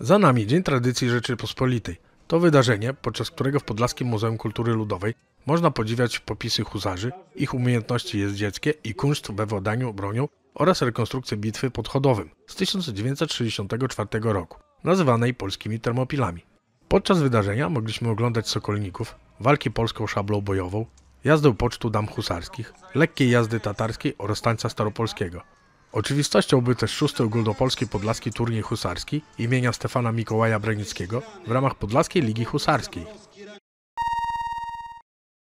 Za nami Dzień Tradycji Rzeczypospolitej. To wydarzenie, podczas którego w Podlaskim Muzeum Kultury Ludowej można podziwiać popisy huzarzy, ich umiejętności jeździeckie i kunszt we wodaniu, bronią oraz rekonstrukcję bitwy pod Chodowym z 1964 roku, nazywanej polskimi Termopilami. Podczas wydarzenia mogliśmy oglądać sokolników, walki polską szablą bojową, jazdę pocztu dam husarskich, lekkiej jazdy tatarskiej oraz tańca staropolskiego. Oczywistością był też szósty ogólnopolski podlaski turniej husarski imienia Stefana Mikołaja Brenickiego w ramach Podlaskiej Ligi Husarskiej.